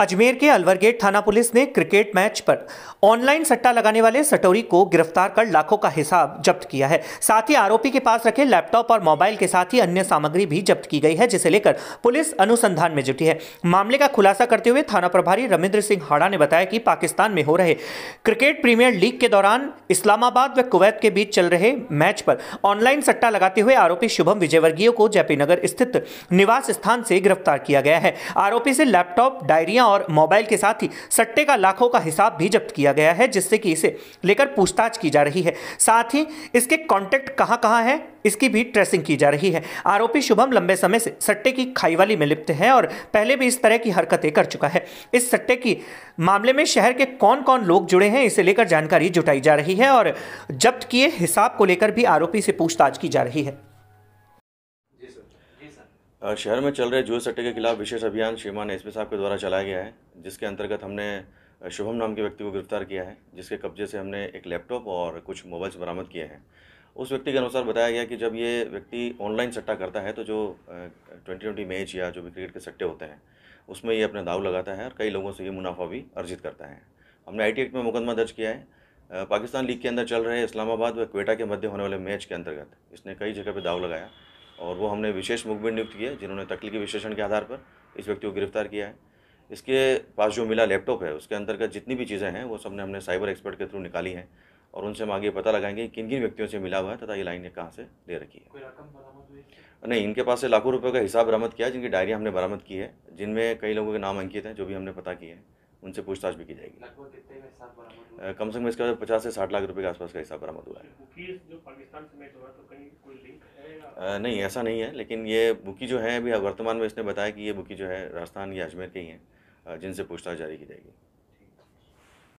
अजमेर के अलवर गेट थाना पुलिस ने क्रिकेट मैच पर ऑनलाइन सट्टा लगाने वाले सटोरी को गिरफ्तार कर लाखों का हिसाब जब्त किया है साथ ही आरोपी के पास रखे लैपटॉप और मोबाइल के साथ ही अन्य सामग्री भी जब्त की गई है जिसे लेकर पुलिस अनुसंधान में जुटी है मामले का खुलासा करते हुए थाना प्रभारी रविंद्र सिंह हाड़ा ने बताया कि पाकिस्तान में हो रहे क्रिकेट प्रीमियर लीग के दौरान इस्लामाबाद व कुवैत के बीच चल रहे मैच पर ऑनलाइन सट्टा लगाते हुए आरोपी शुभम विजयवर्गीय को जयपी नगर स्थित निवास स्थान से गिरफ्तार किया गया है आरोपी से लैपटॉप डायरिया और मोबाइल के साथ ही सट्टे का लाखों का हिसाब भी जब्त किया गया है जिससे कि इसे लेकर पूछताछ की जा रही है साथ ही इसके कॉन्टैक्ट कहाँ कहाँ हैं इसकी भी ट्रेसिंग की जा रही है आरोपी शुभम लंबे समय से सट्टे की खाईवाली में लिप्त है और पहले भी इस तरह की हरकतें कर चुका है इस सट्टे की मामले में शहर के कौन कौन लोग जुड़े हैं इसे लेकर जानकारी जुटाई जा रही है और जब्त किए हिसाब को लेकर भी आरोपी से पूछताछ की जा रही है शहर में चल रहे जुए सट्टे के खिलाफ विशेष अभियान श्रीमान एस साहब के द्वारा चलाया गया है जिसके अंतर्गत हमने शुभम नाम के व्यक्ति को गिरफ्तार किया है जिसके कब्जे से हमने एक लैपटॉप और कुछ मोबाइल्स बरामद किए हैं उस व्यक्ति के अनुसार बताया गया कि जब ये व्यक्ति ऑनलाइन सट्टा करता है तो जो ट्वेंटी ट्वेंटी मैच या जो भी क्रिकेट के सट्टे होते हैं उसमें ये अपने दाव लगाता है और कई लोगों से ये मुनाफा भी अर्जित करता है हमने आई एक्ट में मुकदमा दर्ज किया है पाकिस्तान लीग के अंदर चल रहे इस्लामाबाद व क्वेटा के मध्य होने वाले मैच के अंतर्गत इसने कई जगह पर दाव लगाया और वो हमने विशेष मुखबिर नियुक्त किया जिन्होंने तकलीफी विश्लेषण के आधार पर इस व्यक्ति को गिरफ्तार किया है इसके पास जो मिला लैपटॉप है उसके अंतर्गत जितनी भी चीज़ें हैं वो सब ने हमने साइबर एक्सपर्ट के थ्रू निकाली हैं और उनसे हम आगे पता लगाएंगे किन किन व्यक्तियों से मिला हुआ है तथा ये लाइन ने कहाँ से दे रखी है नहीं इनके पास से लाखों रुपये का हिसाब बरामद किया जिनकी डायरी हमने बरामद की है जिनमें कई लोगों के नाम अंकित हैं जो भी हमने पता किए हैं उनसे पूछताछ भी की जाएगी कम से कम इसके बाद पचास से साठ लाख रुपए के आसपास का हिसाब बरामद हुआ है तो है नहीं ऐसा नहीं है लेकिन ये बुकी जो है अभी वर्तमान में इसने बताया कि ये बुकी जो है राजस्थान या अजमेर के ही हैं जिनसे पूछताछ जारी की जाएगी